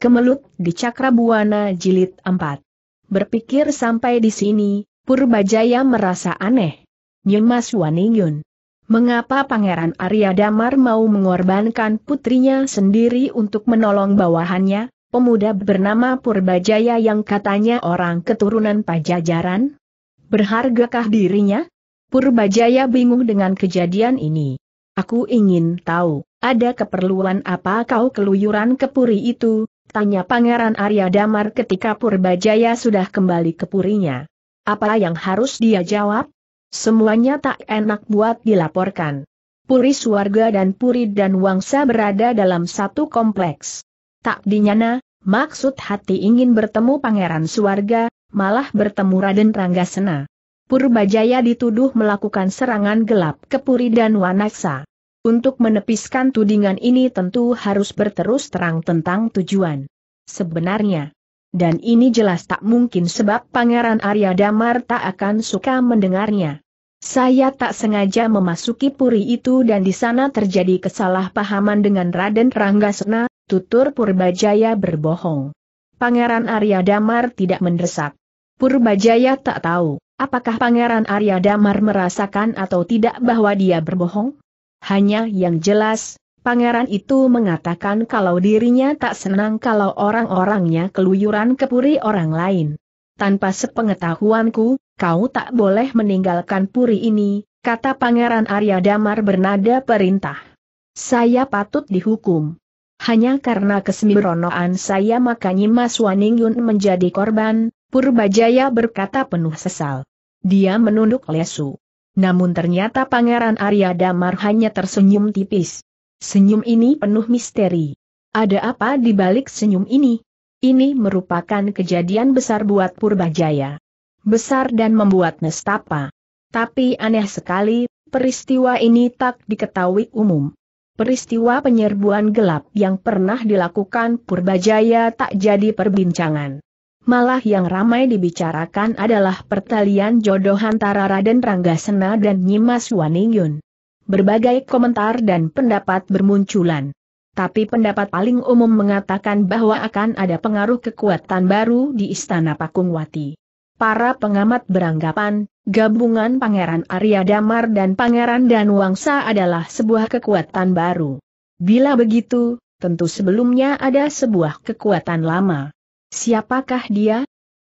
Kemelut di Cakrabuana Jilid 4. Berpikir sampai di sini, Purbajaya merasa aneh. Nyemas Waningyun. Mengapa Pangeran Arya Damar mau mengorbankan putrinya sendiri untuk menolong bawahannya, pemuda bernama Purbajaya yang katanya orang keturunan Pajajaran? Berhargakah dirinya? Purbajaya bingung dengan kejadian ini. Aku ingin tahu, ada keperluan apa kau keluyuran ke Puri itu, Tanya Pangeran Arya Damar ketika Purbajaya sudah kembali ke purinya. Apa yang harus dia jawab? Semuanya tak enak buat dilaporkan. Puri Suarga dan Puri dan Wangsa berada dalam satu kompleks. Tak dinyana, maksud hati ingin bertemu Pangeran Suarga, malah bertemu Raden Ranggasena. Purbajaya dituduh melakukan serangan gelap ke Puri dan Wanaksa. Untuk menepiskan tudingan ini tentu harus berterus terang tentang tujuan. Sebenarnya, dan ini jelas tak mungkin sebab Pangeran Arya Damar tak akan suka mendengarnya. Saya tak sengaja memasuki puri itu dan di sana terjadi kesalahpahaman dengan Raden Ranggasena, tutur Purbajaya berbohong. Pangeran Arya Damar tidak mendesak. Purbajaya tak tahu, apakah Pangeran Arya Damar merasakan atau tidak bahwa dia berbohong? Hanya yang jelas, pangeran itu mengatakan kalau dirinya tak senang kalau orang-orangnya keluyuran ke puri orang lain. Tanpa sepengetahuanku, kau tak boleh meninggalkan puri ini, kata pangeran Arya Damar bernada perintah. Saya patut dihukum. Hanya karena kesembronoan saya maka Nyimas Waningyun menjadi korban, Purbajaya berkata penuh sesal. Dia menunduk lesu. Namun ternyata Pangeran Arya Damar hanya tersenyum tipis. Senyum ini penuh misteri. Ada apa di balik senyum ini? Ini merupakan kejadian besar buat Purbajaya. Besar dan membuat nestapa. Tapi aneh sekali, peristiwa ini tak diketahui umum. Peristiwa penyerbuan gelap yang pernah dilakukan Purbajaya tak jadi perbincangan malah yang ramai dibicarakan adalah pertalian jodoh antara Raden Rangga Sena dan Nyimas Waningyun. Berbagai komentar dan pendapat bermunculan. Tapi pendapat paling umum mengatakan bahwa akan ada pengaruh kekuatan baru di Istana Pakungwati. Para pengamat beranggapan, gabungan Pangeran Arya Damar dan Pangeran Danuangsa adalah sebuah kekuatan baru. Bila begitu, tentu sebelumnya ada sebuah kekuatan lama. Siapakah dia?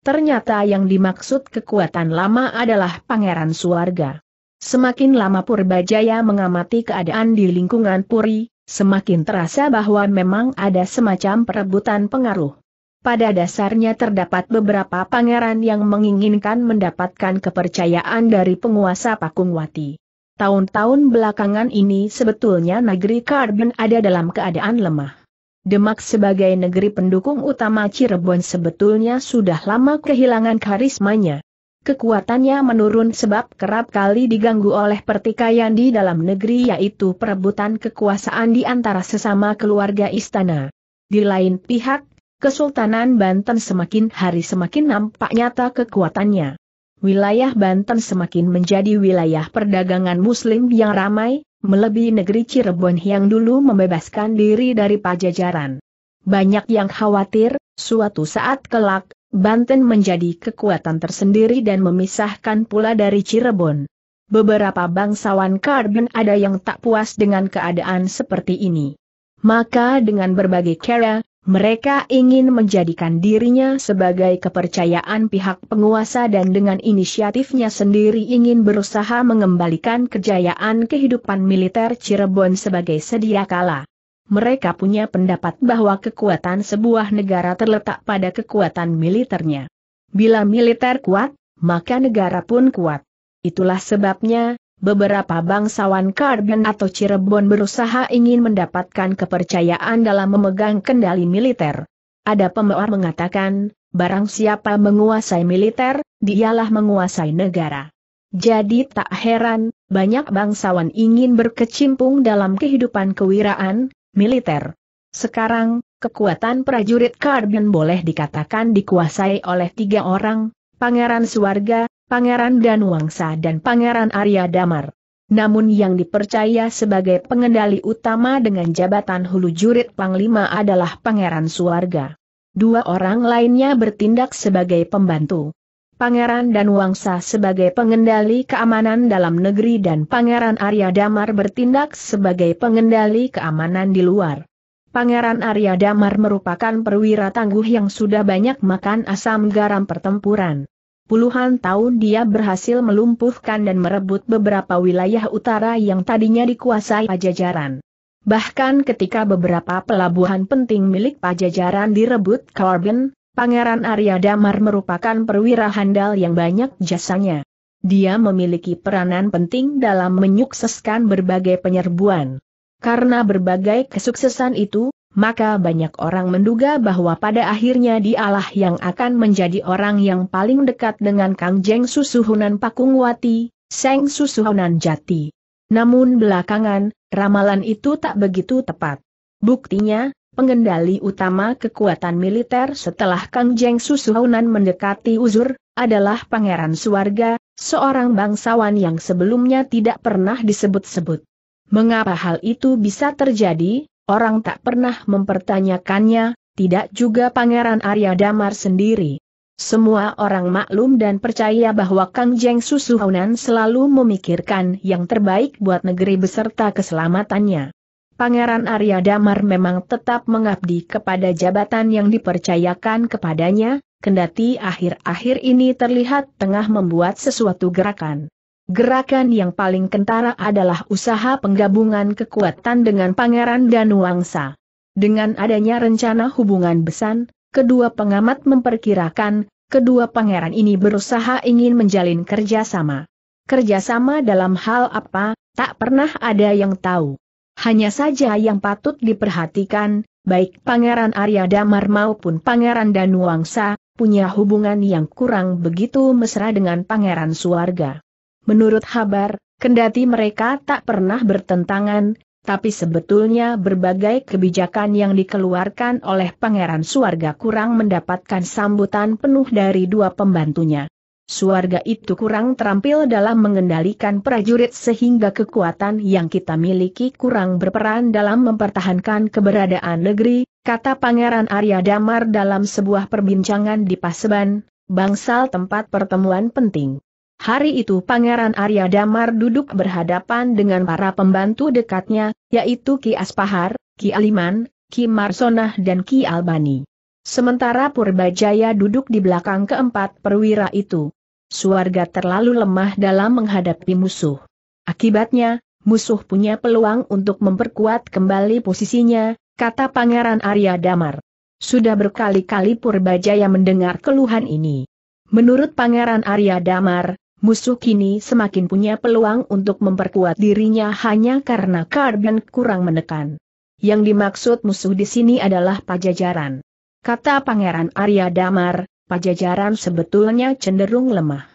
Ternyata yang dimaksud kekuatan lama adalah Pangeran Suarga. Semakin lama Purbajaya mengamati keadaan di lingkungan Puri, semakin terasa bahwa memang ada semacam perebutan pengaruh. Pada dasarnya terdapat beberapa pangeran yang menginginkan mendapatkan kepercayaan dari penguasa Pakungwati. Tahun-tahun belakangan ini sebetulnya negeri Karben ada dalam keadaan lemah. Demak sebagai negeri pendukung utama Cirebon sebetulnya sudah lama kehilangan karismanya. Kekuatannya menurun sebab kerap kali diganggu oleh pertikaian di dalam negeri yaitu perebutan kekuasaan di antara sesama keluarga istana. Di lain pihak, Kesultanan Banten semakin hari semakin nampak nyata kekuatannya. Wilayah Banten semakin menjadi wilayah perdagangan muslim yang ramai, Melebihi negeri Cirebon yang dulu membebaskan diri dari pajajaran. Banyak yang khawatir, suatu saat kelak, Banten menjadi kekuatan tersendiri dan memisahkan pula dari Cirebon. Beberapa bangsawan Karbon ada yang tak puas dengan keadaan seperti ini. Maka dengan berbagai cara, mereka ingin menjadikan dirinya sebagai kepercayaan pihak penguasa dan dengan inisiatifnya sendiri ingin berusaha mengembalikan kejayaan kehidupan militer Cirebon sebagai sedia kala. Mereka punya pendapat bahwa kekuatan sebuah negara terletak pada kekuatan militernya. Bila militer kuat, maka negara pun kuat. Itulah sebabnya, Beberapa bangsawan Karbon atau Cirebon berusaha ingin mendapatkan kepercayaan dalam memegang kendali militer. Ada pemeor mengatakan, barang siapa menguasai militer, dialah menguasai negara. Jadi tak heran, banyak bangsawan ingin berkecimpung dalam kehidupan kewiraan, militer. Sekarang, kekuatan prajurit Karbon boleh dikatakan dikuasai oleh tiga orang, Pangeran Suarga, Pangeran Danuangsa dan Pangeran Arya Damar. Namun yang dipercaya sebagai pengendali utama dengan jabatan hulu Jurit Panglima adalah Pangeran Suarga. Dua orang lainnya bertindak sebagai pembantu. Pangeran dan Wangsa sebagai pengendali keamanan dalam negeri dan Pangeran Arya Damar bertindak sebagai pengendali keamanan di luar. Pangeran Arya Damar merupakan perwira tangguh yang sudah banyak makan asam garam pertempuran puluhan tahun dia berhasil melumpuhkan dan merebut beberapa wilayah utara yang tadinya dikuasai pajajaran. Bahkan ketika beberapa pelabuhan penting milik pajajaran direbut Corbin, Pangeran Arya Damar merupakan perwira handal yang banyak jasanya. Dia memiliki peranan penting dalam menyukseskan berbagai penyerbuan. Karena berbagai kesuksesan itu, maka banyak orang menduga bahwa pada akhirnya dialah yang akan menjadi orang yang paling dekat dengan Kang Jeng Susuhunan Pakungwati, Seng Susuhunan Jati. Namun belakangan, ramalan itu tak begitu tepat. Buktinya, pengendali utama kekuatan militer setelah Kang Jeng Susuhunan mendekati uzur, adalah Pangeran Suwarga, seorang bangsawan yang sebelumnya tidak pernah disebut-sebut. Mengapa hal itu bisa terjadi? Orang tak pernah mempertanyakannya, tidak juga Pangeran Arya Damar sendiri. Semua orang maklum dan percaya bahwa Kang Jeng Susuhunan selalu memikirkan yang terbaik buat negeri beserta keselamatannya. Pangeran Arya Damar memang tetap mengabdi kepada jabatan yang dipercayakan kepadanya, kendati akhir-akhir ini terlihat tengah membuat sesuatu gerakan. Gerakan yang paling kentara adalah usaha penggabungan kekuatan dengan Pangeran Danuangsa. Dengan adanya rencana hubungan besan, kedua pengamat memperkirakan, kedua pangeran ini berusaha ingin menjalin kerjasama. Kerjasama dalam hal apa, tak pernah ada yang tahu. Hanya saja yang patut diperhatikan, baik Pangeran Arya Damar maupun Pangeran Danuangsa, punya hubungan yang kurang begitu mesra dengan Pangeran Suarga. Menurut Habar, kendati mereka tak pernah bertentangan, tapi sebetulnya berbagai kebijakan yang dikeluarkan oleh Pangeran Suarga kurang mendapatkan sambutan penuh dari dua pembantunya. Suarga itu kurang terampil dalam mengendalikan prajurit sehingga kekuatan yang kita miliki kurang berperan dalam mempertahankan keberadaan negeri, kata Pangeran Arya Damar dalam sebuah perbincangan di Paseban, bangsal tempat pertemuan penting. Hari itu Pangeran Arya Damar duduk berhadapan dengan para pembantu dekatnya, yaitu Ki Aspahar, Ki Aliman, Ki Marsonah dan Ki Albani. Sementara Purbajaya duduk di belakang keempat perwira itu. Suarga terlalu lemah dalam menghadapi musuh. Akibatnya, musuh punya peluang untuk memperkuat kembali posisinya, kata Pangeran Arya Damar. Sudah berkali-kali Purbajaya mendengar keluhan ini. Menurut Pangeran Arya Damar, Musuh kini semakin punya peluang untuk memperkuat dirinya hanya karena Karben kurang menekan. Yang dimaksud musuh di sini adalah pajajaran. Kata Pangeran Arya Damar, pajajaran sebetulnya cenderung lemah.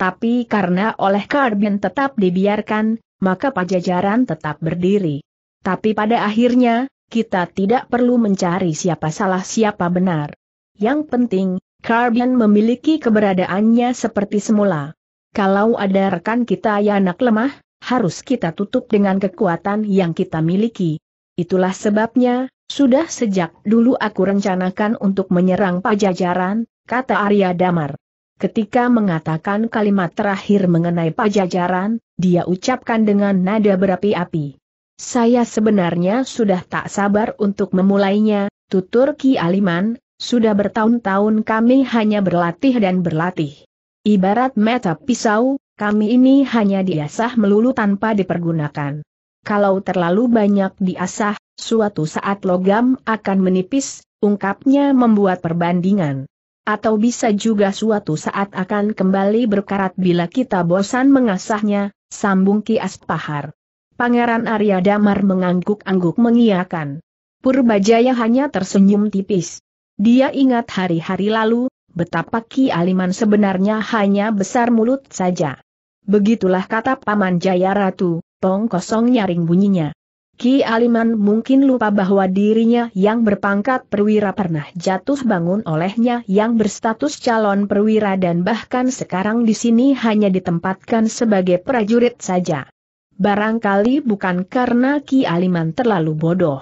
Tapi karena oleh Karben tetap dibiarkan, maka pajajaran tetap berdiri. Tapi pada akhirnya, kita tidak perlu mencari siapa salah siapa benar. Yang penting, Karben memiliki keberadaannya seperti semula. Kalau ada rekan kita yang anak lemah, harus kita tutup dengan kekuatan yang kita miliki. Itulah sebabnya, sudah sejak dulu aku rencanakan untuk menyerang pajajaran, kata Arya Damar. Ketika mengatakan kalimat terakhir mengenai pajajaran, dia ucapkan dengan nada berapi-api. Saya sebenarnya sudah tak sabar untuk memulainya, tutur Ki Aliman, sudah bertahun-tahun kami hanya berlatih dan berlatih. Ibarat mata pisau, kami ini hanya diasah melulu tanpa dipergunakan. Kalau terlalu banyak diasah, suatu saat logam akan menipis, ungkapnya membuat perbandingan. Atau bisa juga suatu saat akan kembali berkarat bila kita bosan mengasahnya, sambung Ki Aspahar. Pangeran Arya Damar mengangguk-angguk mengiakan. Purbajaya hanya tersenyum tipis. Dia ingat hari-hari lalu, betapa Ki Aliman sebenarnya hanya besar mulut saja. Begitulah kata Paman Jaya Ratu, tong kosong nyaring bunyinya. Ki Aliman mungkin lupa bahwa dirinya yang berpangkat perwira pernah jatuh bangun olehnya yang berstatus calon perwira dan bahkan sekarang di sini hanya ditempatkan sebagai prajurit saja. Barangkali bukan karena Ki Aliman terlalu bodoh.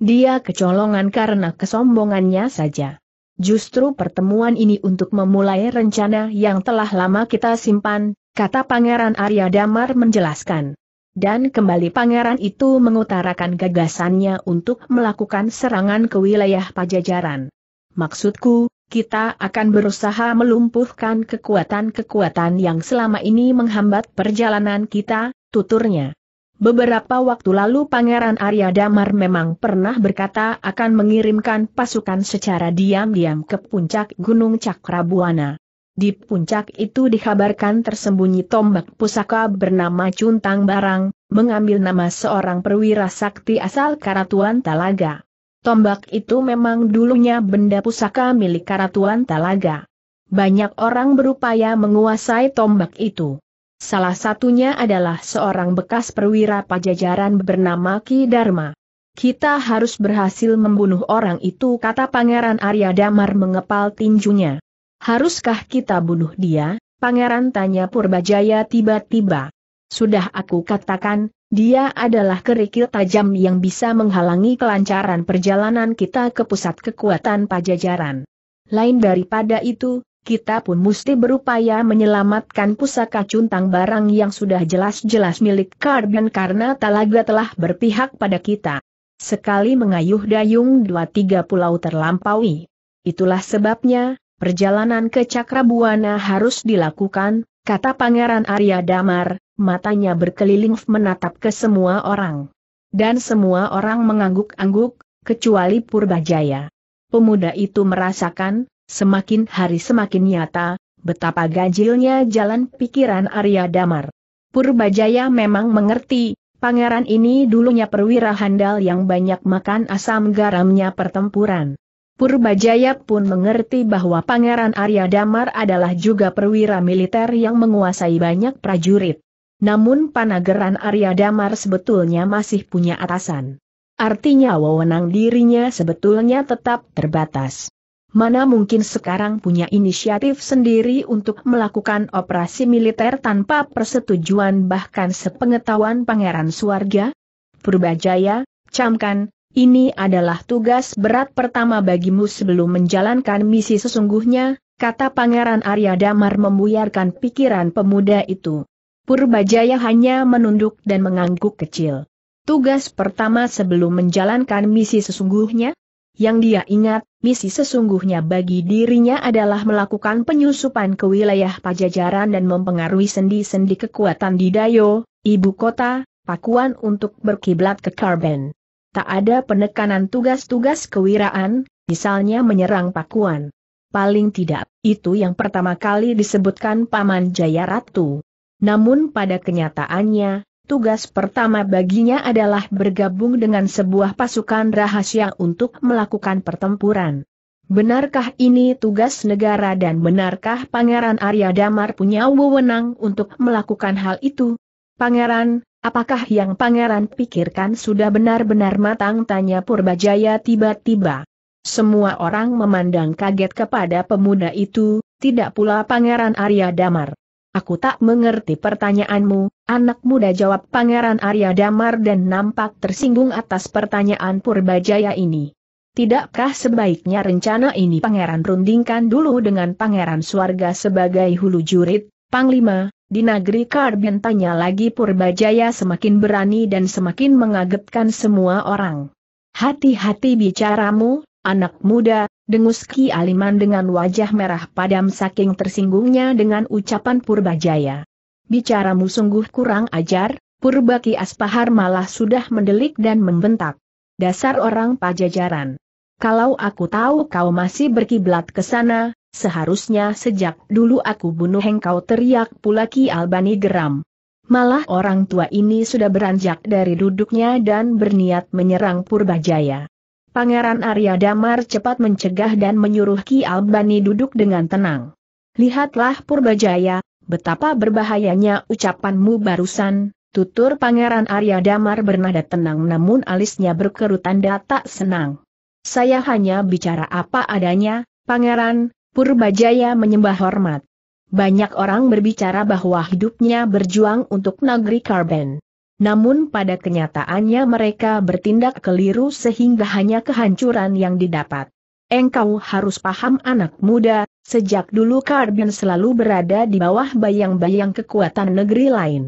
Dia kecolongan karena kesombongannya saja. Justru pertemuan ini untuk memulai rencana yang telah lama kita simpan, kata Pangeran Arya Damar menjelaskan. Dan kembali pangeran itu mengutarakan gagasannya untuk melakukan serangan ke wilayah pajajaran. Maksudku, kita akan berusaha melumpuhkan kekuatan-kekuatan yang selama ini menghambat perjalanan kita, tuturnya. Beberapa waktu lalu Pangeran Arya Damar memang pernah berkata akan mengirimkan pasukan secara diam-diam ke puncak Gunung Cakrabuana. Di puncak itu dikabarkan tersembunyi tombak pusaka bernama Cuntang Barang, mengambil nama seorang perwira sakti asal Karatuan Talaga. Tombak itu memang dulunya benda pusaka milik Karatuan Talaga. Banyak orang berupaya menguasai tombak itu. Salah satunya adalah seorang bekas perwira pajajaran bernama Ki Dharma. Kita harus berhasil membunuh orang itu kata Pangeran Arya Damar mengepal tinjunya. Haruskah kita bunuh dia? Pangeran tanya Purbajaya tiba-tiba. Sudah aku katakan, dia adalah kerikil tajam yang bisa menghalangi kelancaran perjalanan kita ke pusat kekuatan pajajaran. Lain daripada itu, kita pun mesti berupaya menyelamatkan pusaka cuntang barang yang sudah jelas-jelas milik Karben karena Talaga telah berpihak pada kita. Sekali mengayuh dayung dua tiga pulau terlampaui. Itulah sebabnya, perjalanan ke Cakrabuana harus dilakukan, kata Pangeran Arya Damar, matanya berkeliling menatap ke semua orang. Dan semua orang mengangguk-angguk, kecuali Purbajaya. Pemuda itu merasakan, Semakin hari semakin nyata, betapa ganjilnya jalan pikiran Arya Damar. Purbajaya memang mengerti, pangeran ini dulunya perwira handal yang banyak makan asam garamnya pertempuran. Purbajaya pun mengerti bahwa pangeran Arya Damar adalah juga perwira militer yang menguasai banyak prajurit. Namun panageran Arya Damar sebetulnya masih punya atasan. Artinya wewenang dirinya sebetulnya tetap terbatas mana mungkin sekarang punya inisiatif sendiri untuk melakukan operasi militer tanpa persetujuan bahkan sepengetahuan Pangeran Suarga? Purbajaya, camkan, ini adalah tugas berat pertama bagimu sebelum menjalankan misi sesungguhnya, kata Pangeran Arya Damar membuyarkan pikiran pemuda itu. Purbajaya hanya menunduk dan mengangguk kecil. Tugas pertama sebelum menjalankan misi sesungguhnya, yang dia ingat, misi sesungguhnya bagi dirinya adalah melakukan penyusupan ke wilayah pajajaran dan mempengaruhi sendi-sendi kekuatan di Dayo, ibu kota, pakuan untuk berkiblat ke Karben. Tak ada penekanan tugas-tugas kewiraan, misalnya menyerang pakuan. Paling tidak, itu yang pertama kali disebutkan Paman Jaya Ratu. Namun pada kenyataannya, tugas pertama baginya adalah bergabung dengan sebuah pasukan rahasia untuk melakukan pertempuran. Benarkah ini tugas negara dan benarkah Pangeran Arya Damar punya wewenang untuk melakukan hal itu? Pangeran, apakah yang Pangeran pikirkan sudah benar-benar matang tanya Purbajaya tiba-tiba? Semua orang memandang kaget kepada pemuda itu, tidak pula Pangeran Arya Damar. Aku tak mengerti pertanyaanmu, anak muda jawab Pangeran Arya Damar dan nampak tersinggung atas pertanyaan Purbajaya ini. Tidakkah sebaiknya rencana ini Pangeran rundingkan dulu dengan Pangeran Swarga sebagai hulu jurit, Panglima, di negeri Karbin tanya lagi Purbajaya semakin berani dan semakin mengagetkan semua orang. Hati-hati bicaramu, Anak muda, dengus Ki Aliman dengan wajah merah padam saking tersinggungnya dengan ucapan Purbajaya. Bicaramu sungguh kurang ajar, Purba Ki Aspahar malah sudah mendelik dan membentak. Dasar orang pajajaran. Kalau aku tahu kau masih berkiblat ke sana, seharusnya sejak dulu aku bunuh engkau teriak pula Ki Albani geram. Malah orang tua ini sudah beranjak dari duduknya dan berniat menyerang Purbajaya. Pangeran Arya Damar cepat mencegah dan menyuruh Ki Albani duduk dengan tenang. Lihatlah Purbajaya, betapa berbahayanya ucapanmu barusan, tutur Pangeran Arya Damar bernada tenang namun alisnya berkerut tanda tak senang. Saya hanya bicara apa adanya, Pangeran, Purbajaya menyembah hormat. Banyak orang berbicara bahwa hidupnya berjuang untuk negeri Karben. Namun pada kenyataannya mereka bertindak keliru sehingga hanya kehancuran yang didapat. Engkau harus paham anak muda, sejak dulu Karbin selalu berada di bawah bayang-bayang kekuatan negeri lain.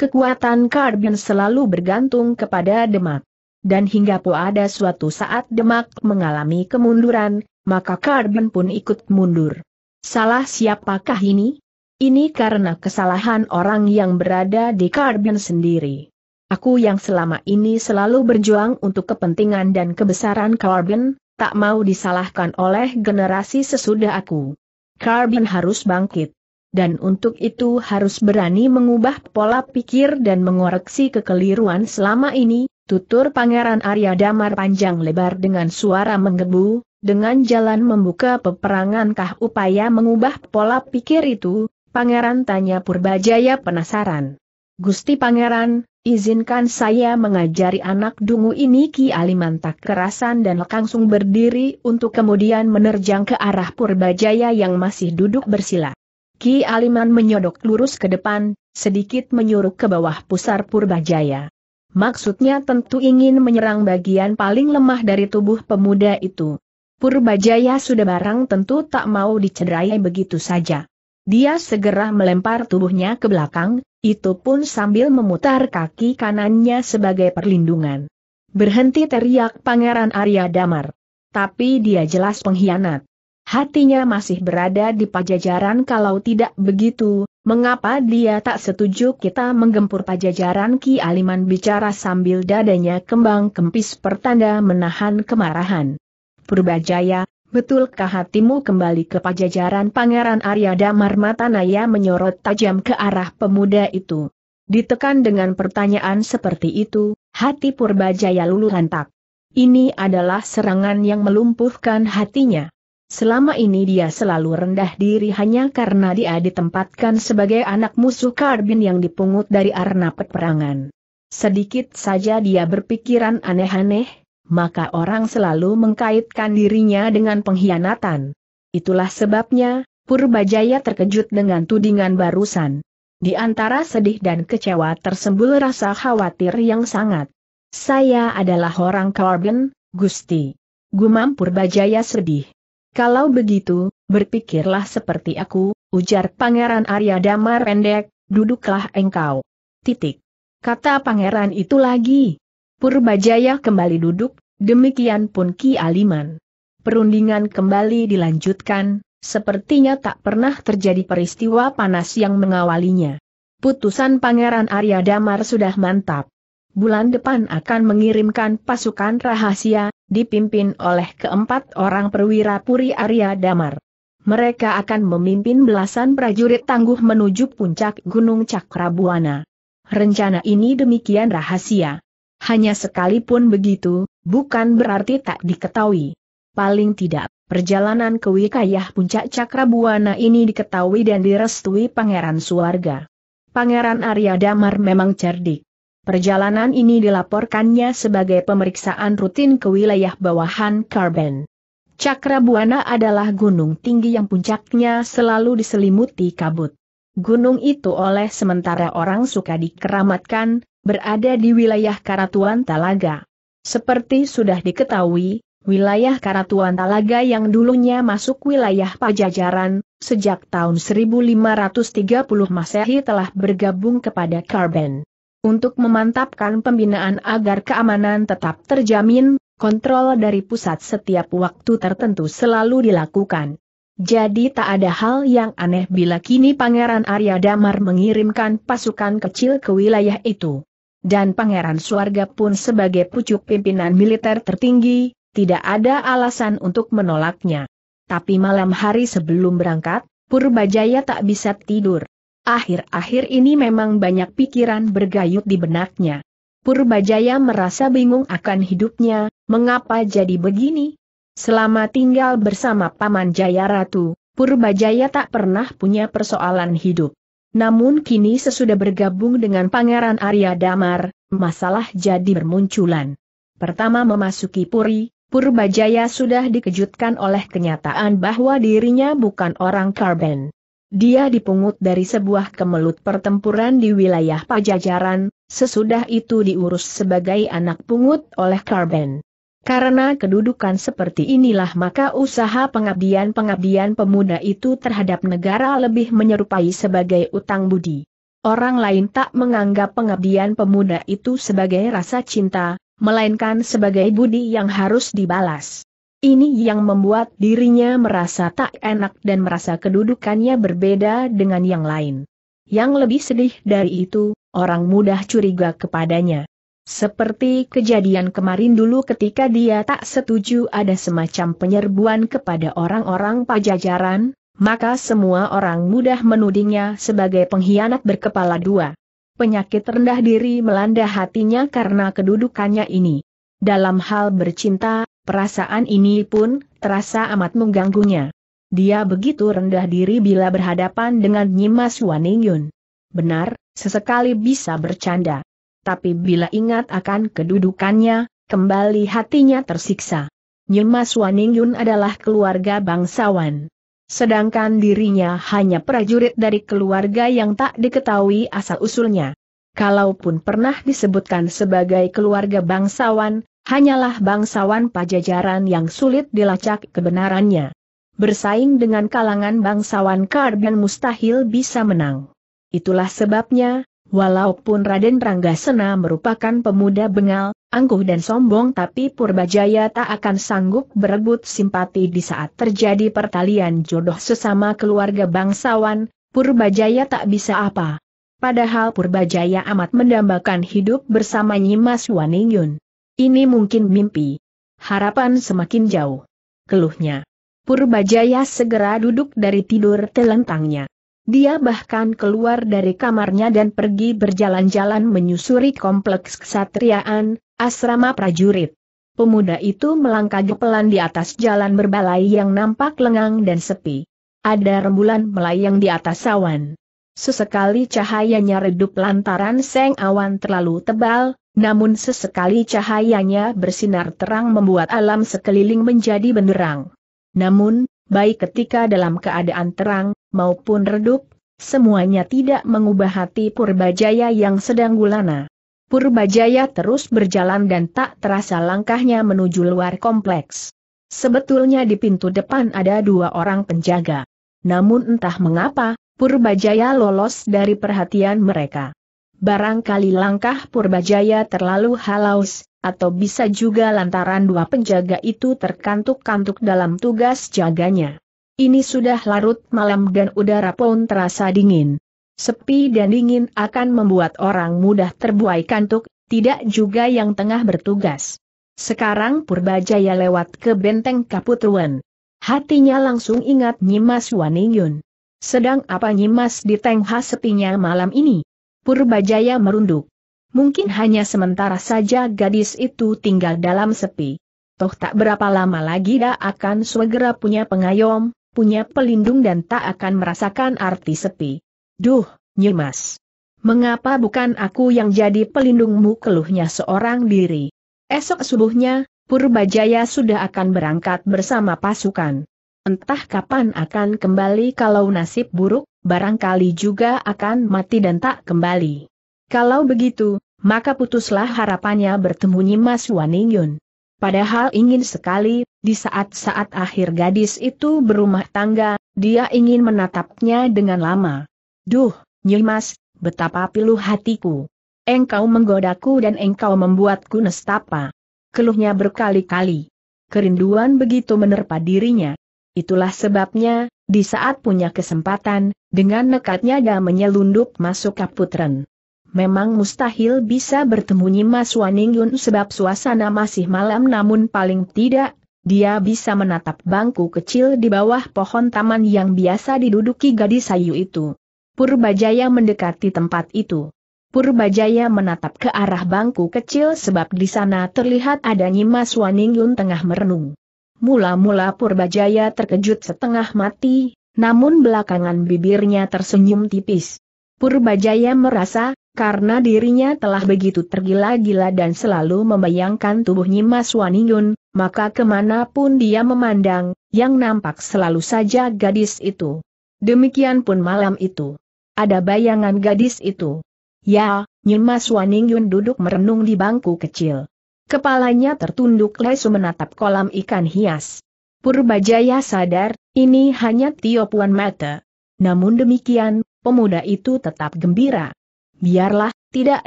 Kekuatan Karbin selalu bergantung kepada Demak. Dan hingga pun ada suatu saat Demak mengalami kemunduran, maka Karbin pun ikut mundur. Salah siapakah ini? Ini karena kesalahan orang yang berada di Karbin sendiri. Aku yang selama ini selalu berjuang untuk kepentingan dan kebesaran Carbon, tak mau disalahkan oleh generasi sesudah aku. Carbon harus bangkit. Dan untuk itu harus berani mengubah pola pikir dan mengoreksi kekeliruan selama ini, tutur Pangeran Arya Damar panjang lebar dengan suara menggebu, dengan jalan membuka peperangankah upaya mengubah pola pikir itu, Pangeran tanya Purbajaya penasaran. Gusti Pangeran, izinkan saya mengajari anak dungu ini Ki Alimantak kerasan dan langsung berdiri untuk kemudian menerjang ke arah Purbajaya yang masih duduk bersila. Ki Aliman menyodok lurus ke depan, sedikit menyuruh ke bawah pusar Purbajaya. Maksudnya tentu ingin menyerang bagian paling lemah dari tubuh pemuda itu. Purbajaya sudah barang tentu tak mau dicederai begitu saja. Dia segera melempar tubuhnya ke belakang, itu pun sambil memutar kaki kanannya sebagai perlindungan. Berhenti teriak Pangeran Arya Damar. Tapi dia jelas pengkhianat. Hatinya masih berada di pajajaran kalau tidak begitu, mengapa dia tak setuju kita menggempur pajajaran Ki Aliman bicara sambil dadanya kembang kempis pertanda menahan kemarahan. Purbajaya, Betulkah hatimu kembali ke pajajaran Pangeran Arya Damar Matanaya menyorot tajam ke arah pemuda itu? Ditekan dengan pertanyaan seperti itu, hati Purbajaya luluh hantak. Ini adalah serangan yang melumpuhkan hatinya. Selama ini dia selalu rendah diri hanya karena dia ditempatkan sebagai anak musuh Karbin yang dipungut dari arena peperangan. Sedikit saja dia berpikiran aneh-aneh, maka orang selalu mengkaitkan dirinya dengan pengkhianatan. Itulah sebabnya, Purbajaya terkejut dengan tudingan barusan. Di antara sedih dan kecewa tersembul rasa khawatir yang sangat. Saya adalah orang Korban, Gusti. Gumam Purbajaya sedih. Kalau begitu, berpikirlah seperti aku, ujar Pangeran Arya Damar pendek, duduklah engkau. Titik. Kata pangeran itu lagi, Purbajaya kembali duduk, demikian pun Ki Aliman. Perundingan kembali dilanjutkan, sepertinya tak pernah terjadi peristiwa panas yang mengawalinya. Putusan Pangeran Arya Damar sudah mantap. Bulan depan akan mengirimkan pasukan rahasia, dipimpin oleh keempat orang perwira Puri Arya Damar. Mereka akan memimpin belasan prajurit tangguh menuju puncak Gunung Cakrabuana. Rencana ini demikian rahasia. Hanya sekalipun begitu, bukan berarti tak diketahui. Paling tidak, perjalanan ke wilayah puncak Cakrabuana ini diketahui dan direstui Pangeran Suarga. Pangeran Arya Damar memang cerdik. Perjalanan ini dilaporkannya sebagai pemeriksaan rutin ke wilayah bawahan Karben. Cakrabuana adalah gunung tinggi yang puncaknya selalu diselimuti kabut. Gunung itu oleh sementara orang suka dikeramatkan, berada di wilayah Karatuan Talaga. Seperti sudah diketahui, wilayah Karatuan Talaga yang dulunya masuk wilayah Pajajaran, sejak tahun 1530 Masehi telah bergabung kepada Karben. Untuk memantapkan pembinaan agar keamanan tetap terjamin, kontrol dari pusat setiap waktu tertentu selalu dilakukan. Jadi tak ada hal yang aneh bila kini Pangeran Arya Damar mengirimkan pasukan kecil ke wilayah itu dan pangeran suarga pun sebagai pucuk pimpinan militer tertinggi, tidak ada alasan untuk menolaknya. Tapi malam hari sebelum berangkat, Purbajaya tak bisa tidur. Akhir-akhir ini memang banyak pikiran bergayut di benaknya. Purbajaya merasa bingung akan hidupnya, mengapa jadi begini? Selama tinggal bersama Paman Jaya Ratu, Purbajaya tak pernah punya persoalan hidup. Namun kini sesudah bergabung dengan Pangeran Arya Damar, masalah jadi bermunculan. Pertama memasuki Puri, Purbajaya sudah dikejutkan oleh kenyataan bahwa dirinya bukan orang Karben. Dia dipungut dari sebuah kemelut pertempuran di wilayah Pajajaran, sesudah itu diurus sebagai anak pungut oleh Karben. Karena kedudukan seperti inilah maka usaha pengabdian-pengabdian pemuda itu terhadap negara lebih menyerupai sebagai utang budi. Orang lain tak menganggap pengabdian pemuda itu sebagai rasa cinta, melainkan sebagai budi yang harus dibalas. Ini yang membuat dirinya merasa tak enak dan merasa kedudukannya berbeda dengan yang lain. Yang lebih sedih dari itu, orang mudah curiga kepadanya. Seperti kejadian kemarin dulu ketika dia tak setuju ada semacam penyerbuan kepada orang-orang pajajaran, maka semua orang mudah menudingnya sebagai pengkhianat berkepala dua. Penyakit rendah diri melanda hatinya karena kedudukannya ini. Dalam hal bercinta, perasaan ini pun terasa amat mengganggunya. Dia begitu rendah diri bila berhadapan dengan Nyimas Waningyun. Benar, sesekali bisa bercanda tapi bila ingat akan kedudukannya, kembali hatinya tersiksa. Nyemas Waningyun adalah keluarga bangsawan. Sedangkan dirinya hanya prajurit dari keluarga yang tak diketahui asal-usulnya. Kalaupun pernah disebutkan sebagai keluarga bangsawan, hanyalah bangsawan pajajaran yang sulit dilacak kebenarannya. Bersaing dengan kalangan bangsawan kardian mustahil bisa menang. Itulah sebabnya, Walaupun Raden Rangga Sena merupakan pemuda bengal, angkuh dan sombong tapi Purbajaya tak akan sanggup berebut simpati di saat terjadi pertalian jodoh sesama keluarga bangsawan, Purbajaya tak bisa apa. Padahal Purbajaya amat mendambakan hidup bersama Nyimas Waningyun. Ini mungkin mimpi. Harapan semakin jauh. Keluhnya. Purbajaya segera duduk dari tidur telentangnya. Dia bahkan keluar dari kamarnya dan pergi berjalan-jalan menyusuri kompleks kesatriaan, asrama prajurit. Pemuda itu melangkah pelan di atas jalan berbalai yang nampak lengang dan sepi. Ada rembulan melayang di atas awan. Sesekali cahayanya redup lantaran seng awan terlalu tebal, namun sesekali cahayanya bersinar terang membuat alam sekeliling menjadi benderang. Namun, baik ketika dalam keadaan terang, maupun redup, semuanya tidak mengubah hati Purbajaya yang sedang gulana. Purbajaya terus berjalan dan tak terasa langkahnya menuju luar kompleks. Sebetulnya di pintu depan ada dua orang penjaga. Namun entah mengapa, Purbajaya lolos dari perhatian mereka. Barangkali langkah Purbajaya terlalu halus, atau bisa juga lantaran dua penjaga itu terkantuk-kantuk dalam tugas jaganya. Ini sudah larut malam dan udara pun terasa dingin. Sepi dan dingin akan membuat orang mudah terbuai kantuk, tidak juga yang tengah bertugas. Sekarang Purbajaya lewat ke benteng Kaputruan. Hatinya langsung ingat Nyimas Waningyun. Sedang apa Nyimas di tengah sepinya malam ini? Purbajaya merunduk. Mungkin hanya sementara saja gadis itu tinggal dalam sepi. Toh tak berapa lama lagi dia akan segera punya pengayom, punya pelindung dan tak akan merasakan arti sepi. Duh, Nyimas. Mengapa bukan aku yang jadi pelindungmu keluhnya seorang diri? Esok subuhnya, Purbajaya sudah akan berangkat bersama pasukan. Entah kapan akan kembali kalau nasib buruk, barangkali juga akan mati dan tak kembali. Kalau begitu, maka putuslah harapannya bertemu Nyimas Waningyun. Padahal ingin sekali, di saat-saat akhir gadis itu berumah tangga, dia ingin menatapnya dengan lama. Duh, Nyimas, betapa pilu hatiku. Engkau menggodaku dan engkau membuatku nestapa. Keluhnya berkali-kali. Kerinduan begitu menerpa dirinya. Itulah sebabnya, di saat punya kesempatan, dengan nekatnya dia menyelundup masuk kaputren memang mustahil bisa bertemu Nyimas Waning Yun sebab suasana masih malam namun paling tidak, dia bisa menatap bangku kecil di bawah pohon taman yang biasa diduduki gadis sayu itu. Purbajaya mendekati tempat itu. Purbajaya menatap ke arah bangku kecil sebab di sana terlihat ada Nyimas Waning Yun tengah merenung. Mula-mula Purbajaya terkejut setengah mati, namun belakangan bibirnya tersenyum tipis. Purbajaya merasa, karena dirinya telah begitu tergila-gila dan selalu membayangkan tubuh Nyimas Waningun, maka kemanapun dia memandang, yang nampak selalu saja gadis itu. Demikian pun malam itu. Ada bayangan gadis itu. Ya, Nyimas Waningyun duduk merenung di bangku kecil. Kepalanya tertunduk lesu menatap kolam ikan hias. Purbajaya sadar, ini hanya tiupan mata. Namun demikian, pemuda itu tetap gembira. Biarlah, tidak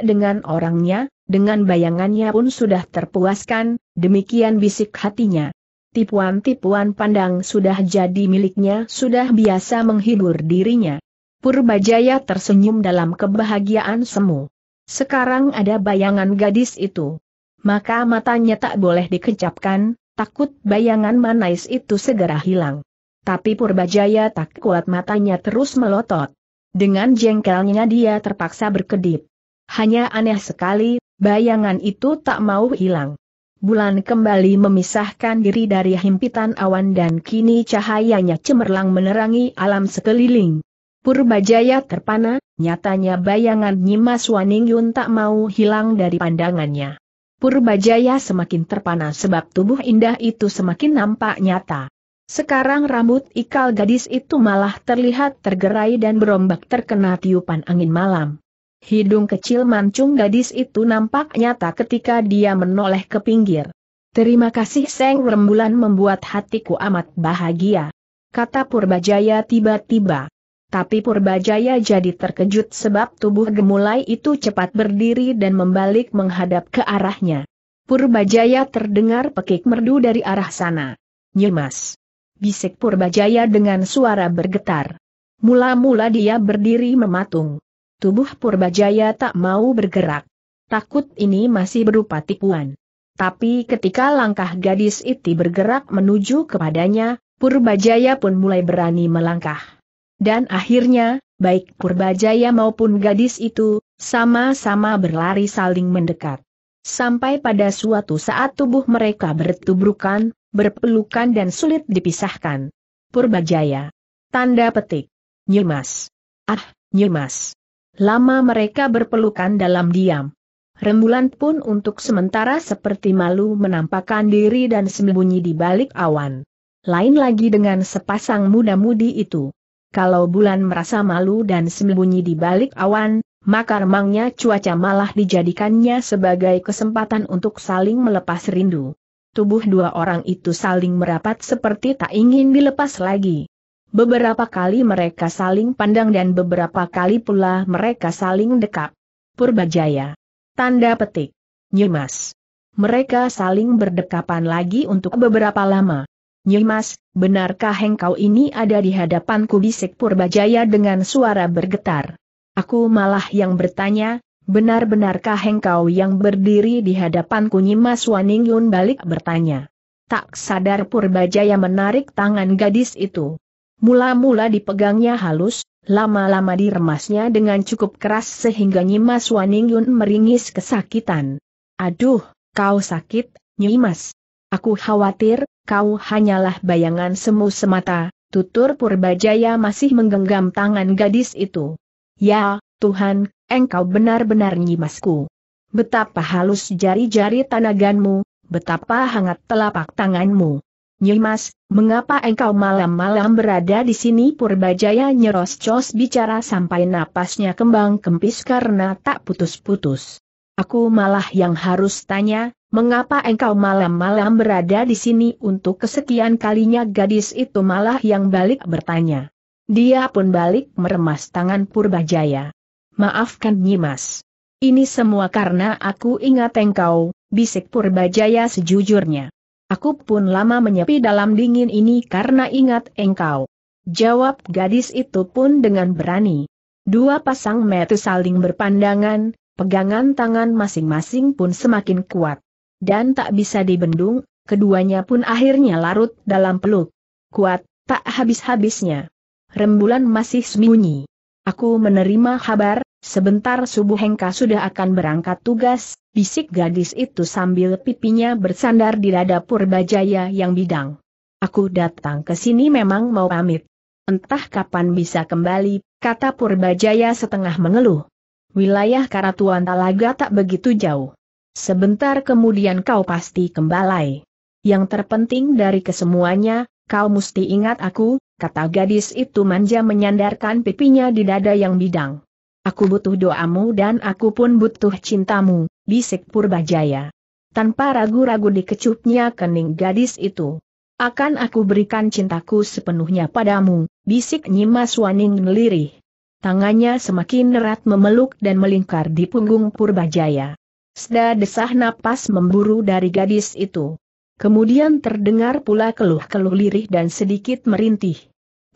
dengan orangnya, dengan bayangannya pun sudah terpuaskan, demikian bisik hatinya. Tipuan-tipuan pandang sudah jadi miliknya sudah biasa menghibur dirinya. Purbajaya tersenyum dalam kebahagiaan semu. Sekarang ada bayangan gadis itu. Maka matanya tak boleh dikecapkan, takut bayangan manais itu segera hilang. Tapi Purbajaya tak kuat matanya terus melotot. Dengan jengkelnya dia terpaksa berkedip. Hanya aneh sekali, bayangan itu tak mau hilang. Bulan kembali memisahkan diri dari himpitan awan dan kini cahayanya cemerlang menerangi alam sekeliling. Purbajaya terpana, nyatanya bayangan Nyimas Waningyun tak mau hilang dari pandangannya. Purbajaya semakin terpana sebab tubuh indah itu semakin nampak nyata. Sekarang rambut ikal gadis itu malah terlihat tergerai dan berombak terkena tiupan angin malam. Hidung kecil mancung gadis itu nampak nyata ketika dia menoleh ke pinggir. Terima kasih Seng Rembulan membuat hatiku amat bahagia. Kata Purbajaya tiba-tiba. Tapi Purbajaya jadi terkejut sebab tubuh gemulai itu cepat berdiri dan membalik menghadap ke arahnya. Purbajaya terdengar pekik merdu dari arah sana. Nyimas bisik Purbajaya dengan suara bergetar. Mula-mula dia berdiri mematung. Tubuh Purbajaya tak mau bergerak. Takut ini masih berupa tipuan. Tapi ketika langkah gadis itu bergerak menuju kepadanya, Purbajaya pun mulai berani melangkah. Dan akhirnya, baik Purbajaya maupun gadis itu, sama-sama berlari saling mendekat. Sampai pada suatu saat tubuh mereka bertubrukan, berpelukan dan sulit dipisahkan. Purbajaya. Tanda petik. Nyimas. Ah, Nyimas. Lama mereka berpelukan dalam diam. Rembulan pun untuk sementara seperti malu menampakkan diri dan sembunyi di balik awan. Lain lagi dengan sepasang muda-mudi itu. Kalau bulan merasa malu dan sembunyi di balik awan, maka remangnya cuaca malah dijadikannya sebagai kesempatan untuk saling melepas rindu. Tubuh dua orang itu saling merapat seperti tak ingin dilepas lagi. Beberapa kali mereka saling pandang dan beberapa kali pula mereka saling dekap. Purbajaya. Tanda petik. Nyimas. Mereka saling berdekapan lagi untuk beberapa lama. Nyimas, benarkah engkau ini ada di hadapanku bisik Purbajaya dengan suara bergetar. Aku malah yang bertanya, benar-benarkah engkau yang berdiri di hadapan Nyimas Waning Yun balik bertanya. Tak sadar Purbajaya menarik tangan gadis itu. Mula-mula dipegangnya halus, lama-lama diremasnya dengan cukup keras sehingga Nyimas Waning Yun meringis kesakitan. Aduh, kau sakit, Nyimas. Aku khawatir, kau hanyalah bayangan semu semata, tutur Purbajaya masih menggenggam tangan gadis itu. Ya, Tuhan, engkau benar-benar nyimasku. Betapa halus jari-jari tanaganmu, betapa hangat telapak tanganmu. Nyimas, mengapa engkau malam-malam berada di sini? Purbajaya nyeroscos bicara sampai napasnya kembang kempis karena tak putus-putus. Aku malah yang harus tanya, mengapa engkau malam-malam berada di sini untuk kesekian kalinya gadis itu malah yang balik bertanya. Dia pun balik meremas tangan Purbajaya. Maafkan Nyimas. Ini semua karena aku ingat engkau, bisik Purbajaya sejujurnya. Aku pun lama menyepi dalam dingin ini karena ingat engkau. Jawab gadis itu pun dengan berani. Dua pasang mata saling berpandangan, pegangan tangan masing-masing pun semakin kuat. Dan tak bisa dibendung, keduanya pun akhirnya larut dalam peluk. Kuat, tak habis-habisnya rembulan masih sembunyi. Aku menerima kabar, sebentar subuh Hengka sudah akan berangkat tugas, bisik gadis itu sambil pipinya bersandar di dada Purbajaya yang bidang. Aku datang ke sini memang mau pamit. Entah kapan bisa kembali, kata Purbajaya setengah mengeluh. Wilayah Karatuan Talaga tak begitu jauh. Sebentar kemudian kau pasti kembali. Yang terpenting dari kesemuanya, kau mesti ingat aku, kata gadis itu manja menyandarkan pipinya di dada yang bidang. Aku butuh doamu dan aku pun butuh cintamu, bisik Purbajaya. Tanpa ragu-ragu dikecupnya kening gadis itu. Akan aku berikan cintaku sepenuhnya padamu, bisik Nyimas Waning ngelirih. Tangannya semakin erat memeluk dan melingkar di punggung Purbajaya. Seda desah napas memburu dari gadis itu. Kemudian terdengar pula keluh-keluh lirih dan sedikit merintih.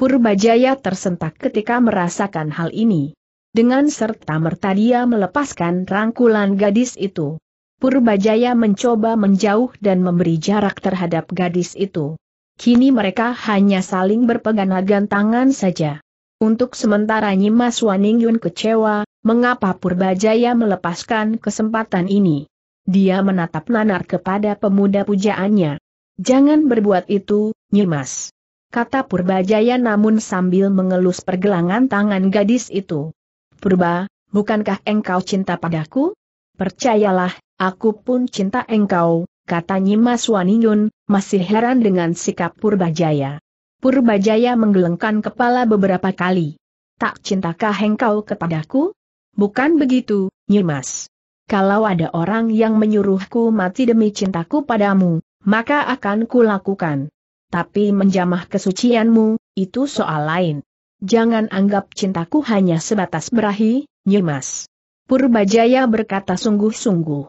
Purbajaya tersentak ketika merasakan hal ini. Dengan serta-merta dia melepaskan rangkulan gadis itu. Purbajaya mencoba menjauh dan memberi jarak terhadap gadis itu. Kini mereka hanya saling berpegangan tangan saja. Untuk sementara Nyimas Waningyun kecewa, mengapa Purbajaya melepaskan kesempatan ini. Dia menatap nanar kepada pemuda pujaannya. Jangan berbuat itu, Nyimas kata Purbajaya namun sambil mengelus pergelangan tangan gadis itu. Purba, bukankah engkau cinta padaku? Percayalah, aku pun cinta engkau, kata Nyimas Waningun, masih heran dengan sikap Purbajaya. Purbajaya menggelengkan kepala beberapa kali. Tak cintakah engkau kepadaku? Bukan begitu, Nyimas. Kalau ada orang yang menyuruhku mati demi cintaku padamu, maka akan kulakukan tapi menjamah kesucianmu, itu soal lain. Jangan anggap cintaku hanya sebatas berahi, Nyimas. Purbajaya berkata sungguh-sungguh.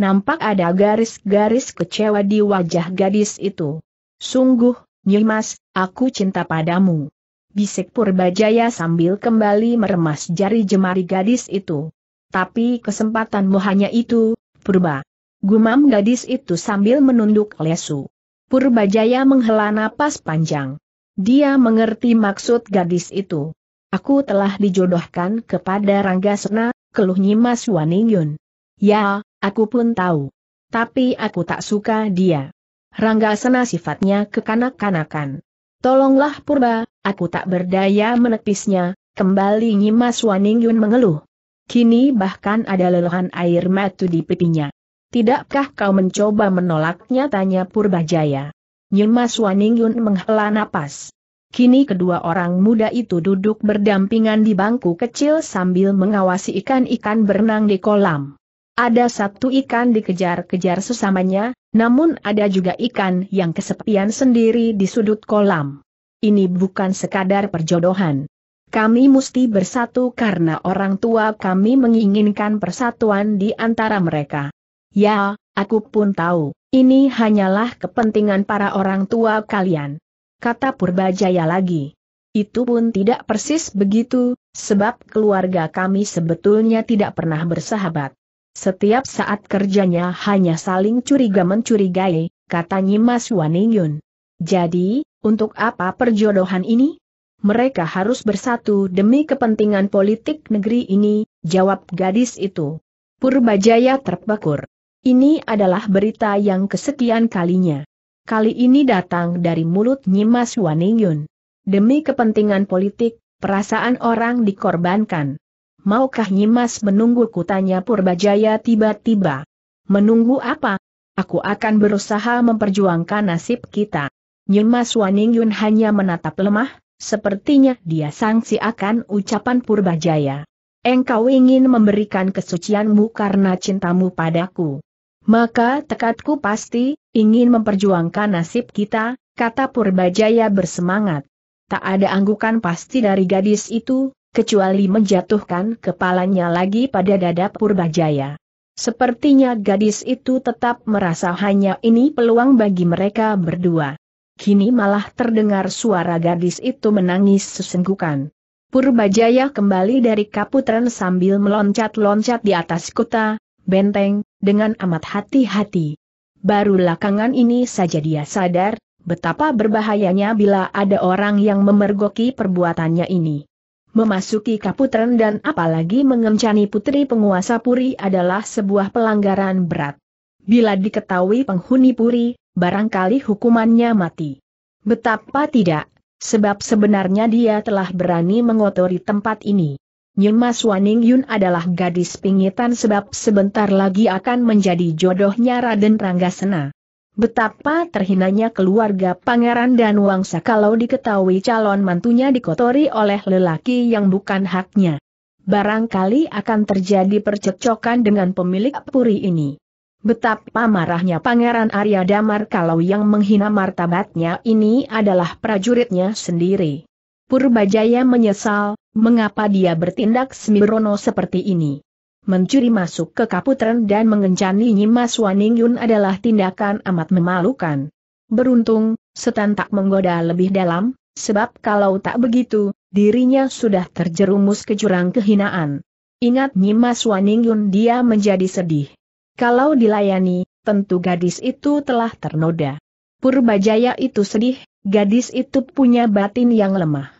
Nampak ada garis-garis kecewa di wajah gadis itu. Sungguh, Nyimas, aku cinta padamu. Bisik Purbajaya sambil kembali meremas jari jemari gadis itu. Tapi kesempatanmu hanya itu, Purba. Gumam gadis itu sambil menunduk lesu. Purbajaya menghela napas panjang. Dia mengerti maksud gadis itu. Aku telah dijodohkan kepada Rangga Ranggasena, keluh Nyimas Waningyun. Ya, aku pun tahu. Tapi aku tak suka dia. Rangga Ranggasena sifatnya kekanak-kanakan. Tolonglah Purba, aku tak berdaya menepisnya, kembali Nyimas Waningyun mengeluh. Kini bahkan ada leluhan air matu di pipinya. Tidakkah kau mencoba menolaknya tanya Purbajaya. Nyimas Waningyun menghela napas. Kini kedua orang muda itu duduk berdampingan di bangku kecil sambil mengawasi ikan-ikan berenang di kolam. Ada satu ikan dikejar-kejar sesamanya, namun ada juga ikan yang kesepian sendiri di sudut kolam. Ini bukan sekadar perjodohan. Kami mesti bersatu karena orang tua kami menginginkan persatuan di antara mereka. Ya, aku pun tahu, ini hanyalah kepentingan para orang tua kalian. Kata Purbajaya lagi. Itu pun tidak persis begitu, sebab keluarga kami sebetulnya tidak pernah bersahabat. Setiap saat kerjanya hanya saling curiga mencurigai, kata Nyimas Waningyun. Jadi, untuk apa perjodohan ini? Mereka harus bersatu demi kepentingan politik negeri ini, jawab gadis itu. Purbajaya terpekur. Ini adalah berita yang kesekian kalinya. Kali ini datang dari mulut Nyimas Waningyun. Demi kepentingan politik, perasaan orang dikorbankan. Maukah Nyimas menunggu kutanya Purbajaya tiba-tiba? Menunggu apa? Aku akan berusaha memperjuangkan nasib kita. Nyimas Waningyun hanya menatap lemah, sepertinya dia sangsi akan ucapan Purbajaya. Engkau ingin memberikan kesucianmu karena cintamu padaku. Maka tekadku pasti, ingin memperjuangkan nasib kita, kata Purbajaya bersemangat. Tak ada anggukan pasti dari gadis itu, kecuali menjatuhkan kepalanya lagi pada dada Purbajaya. Sepertinya gadis itu tetap merasa hanya ini peluang bagi mereka berdua. Kini malah terdengar suara gadis itu menangis sesenggukan. Purbajaya kembali dari kaputren sambil meloncat-loncat di atas kota, benteng, dengan amat hati-hati. Baru lakangan ini saja dia sadar, betapa berbahayanya bila ada orang yang memergoki perbuatannya ini. Memasuki Kaputren dan apalagi mengencani putri penguasa Puri adalah sebuah pelanggaran berat. Bila diketahui penghuni Puri, barangkali hukumannya mati. Betapa tidak, sebab sebenarnya dia telah berani mengotori tempat ini. Nyemas Waning Yun adalah gadis pingitan sebab sebentar lagi akan menjadi jodohnya Raden Ranggasena. Betapa terhinanya keluarga pangeran dan wangsa kalau diketahui calon mantunya dikotori oleh lelaki yang bukan haknya. Barangkali akan terjadi percekcokan dengan pemilik puri ini. Betapa marahnya Pangeran Arya Damar kalau yang menghina martabatnya ini adalah prajuritnya sendiri. Purbajaya menyesal, mengapa dia bertindak sembrono seperti ini. Mencuri masuk ke Kaputren dan mengencani Nyimas Waning Yun adalah tindakan amat memalukan. Beruntung, setan tak menggoda lebih dalam, sebab kalau tak begitu, dirinya sudah terjerumus ke jurang kehinaan. Ingat Nyimas Waning Yun dia menjadi sedih. Kalau dilayani, tentu gadis itu telah ternoda. Purbajaya itu sedih, gadis itu punya batin yang lemah.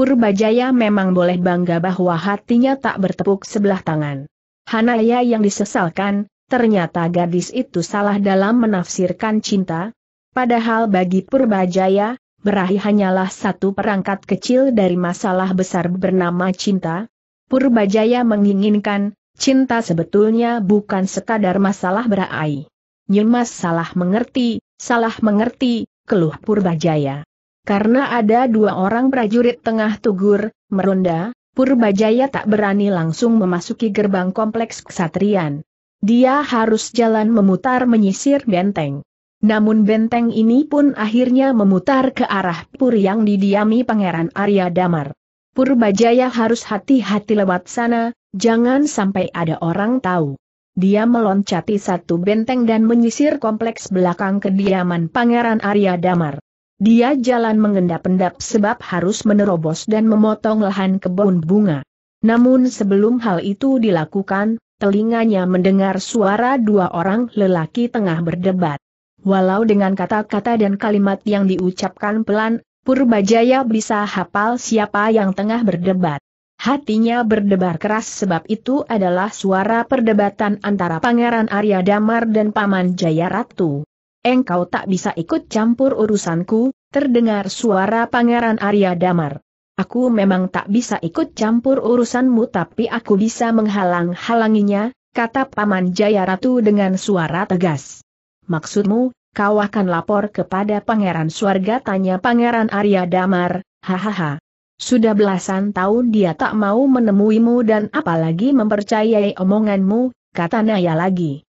Purbajaya memang boleh bangga bahwa hatinya tak bertepuk sebelah tangan. Hanaya yang disesalkan, ternyata gadis itu salah dalam menafsirkan cinta. Padahal bagi Purbajaya, berahi hanyalah satu perangkat kecil dari masalah besar bernama cinta. Purbajaya menginginkan, cinta sebetulnya bukan sekadar masalah berahi. Nyemas salah mengerti, salah mengerti, keluh Purbajaya. Karena ada dua orang prajurit tengah tugur, meronda, Purbajaya tak berani langsung memasuki gerbang kompleks kesatrian. Dia harus jalan memutar menyisir benteng. Namun benteng ini pun akhirnya memutar ke arah pur yang didiami Pangeran Arya Damar. Purbajaya harus hati-hati lewat sana, jangan sampai ada orang tahu. Dia meloncati satu benteng dan menyisir kompleks belakang kediaman Pangeran Arya Damar. Dia jalan mengendap-endap sebab harus menerobos dan memotong lahan kebun bunga. Namun sebelum hal itu dilakukan, telinganya mendengar suara dua orang lelaki tengah berdebat. Walau dengan kata-kata dan kalimat yang diucapkan pelan, Purbajaya bisa hafal siapa yang tengah berdebat. Hatinya berdebar keras sebab itu adalah suara perdebatan antara Pangeran Arya Damar dan Paman Jaya Ratu engkau tak bisa ikut campur urusanku, terdengar suara Pangeran Arya Damar. Aku memang tak bisa ikut campur urusanmu tapi aku bisa menghalang-halanginya, kata Paman Jaya Ratu dengan suara tegas. Maksudmu, kau akan lapor kepada Pangeran Suarga tanya Pangeran Arya Damar, hahaha. Sudah belasan tahun dia tak mau menemuimu dan apalagi mempercayai omonganmu, kata Naya lagi.